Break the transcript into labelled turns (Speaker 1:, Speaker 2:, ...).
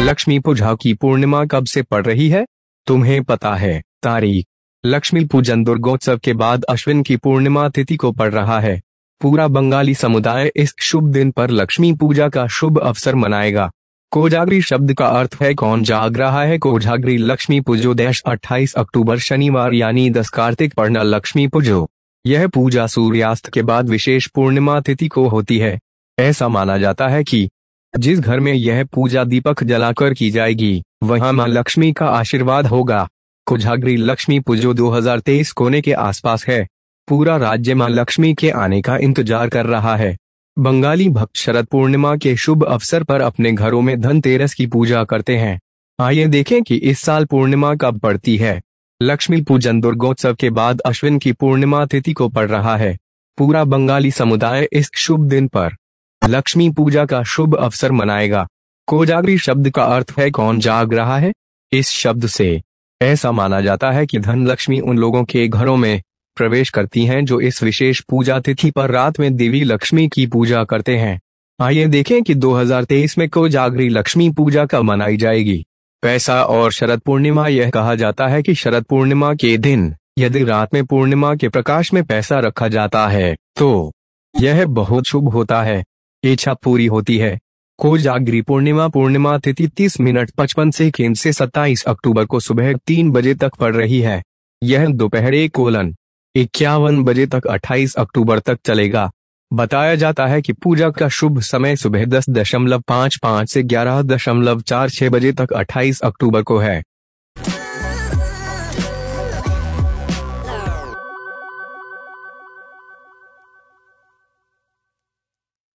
Speaker 1: लक्ष्मी पूजा की पूर्णिमा कब से पड़ रही है तुम्हें पता है तारीख लक्ष्मी पूजन दुर्गोत्सव के बाद अश्विन की पूर्णिमा तिथि को पड़ रहा है पूरा बंगाली समुदाय इस शुभ दिन पर लक्ष्मी पूजा का शुभ अवसर मनाएगा कोजागरी शब्द का अर्थ है कौन जाग रहा है कोजागरी लक्ष्मी पूजो देश 28 अक्टूबर शनिवार यानी दस कार्तिक पढ़ना लक्ष्मी पूजो यह पूजा सूर्यास्त के बाद विशेष पूर्णिमा तिथि को होती है ऐसा माना जाता है कि जिस घर में यह पूजा दीपक जलाकर की जाएगी वहां मां लक्ष्मी का आशीर्वाद होगा कुझागरी लक्ष्मी पूजो 2023 कोने के आसपास है पूरा राज्य मां लक्ष्मी के आने का इंतजार कर रहा है बंगाली भक्त शरद पूर्णिमा के शुभ अवसर पर अपने घरों में धनतेरस की पूजा करते हैं आइए देखें कि इस साल पूर्णिमा कब पड़ती है लक्ष्मी पूजन दुर्गोत्सव के बाद अश्विन की पूर्णिमा तिथि को पड़ रहा है पूरा बंगाली समुदाय इस शुभ दिन पर लक्ष्मी पूजा का शुभ अवसर मनाएगा कोजागरी शब्द का अर्थ है कौन जाग रहा है इस शब्द से ऐसा माना जाता है कि धन लक्ष्मी उन लोगों के घरों में प्रवेश करती हैं जो इस विशेष पूजा तिथि पर रात में देवी लक्ष्मी की पूजा करते हैं आइए देखें कि 2023 में कोजागरी लक्ष्मी पूजा कब मनाई जाएगी पैसा और शरद पूर्णिमा यह कहा जाता है कि शरद पूर्णिमा के दिन यदि रात में पूर्णिमा के प्रकाश में पैसा रखा जाता है तो यह बहुत शुभ होता है इच्छा पूरी होती है कोजागिरी पूर्णिमा पूर्णिमा तिथि तीस मिनट पचपन सेकेंड से सत्ताईस अक्टूबर को सुबह तीन बजे तक पड़ रही है यह दोपहर एक कोलन इक्यावन बजे तक 28 अक्टूबर तक चलेगा बताया जाता है कि पूजा का शुभ समय सुबह दस दशमलव पाँच पाँच ऐसी ग्यारह दशमलव चार छह बजे तक 28 अक्टूबर को है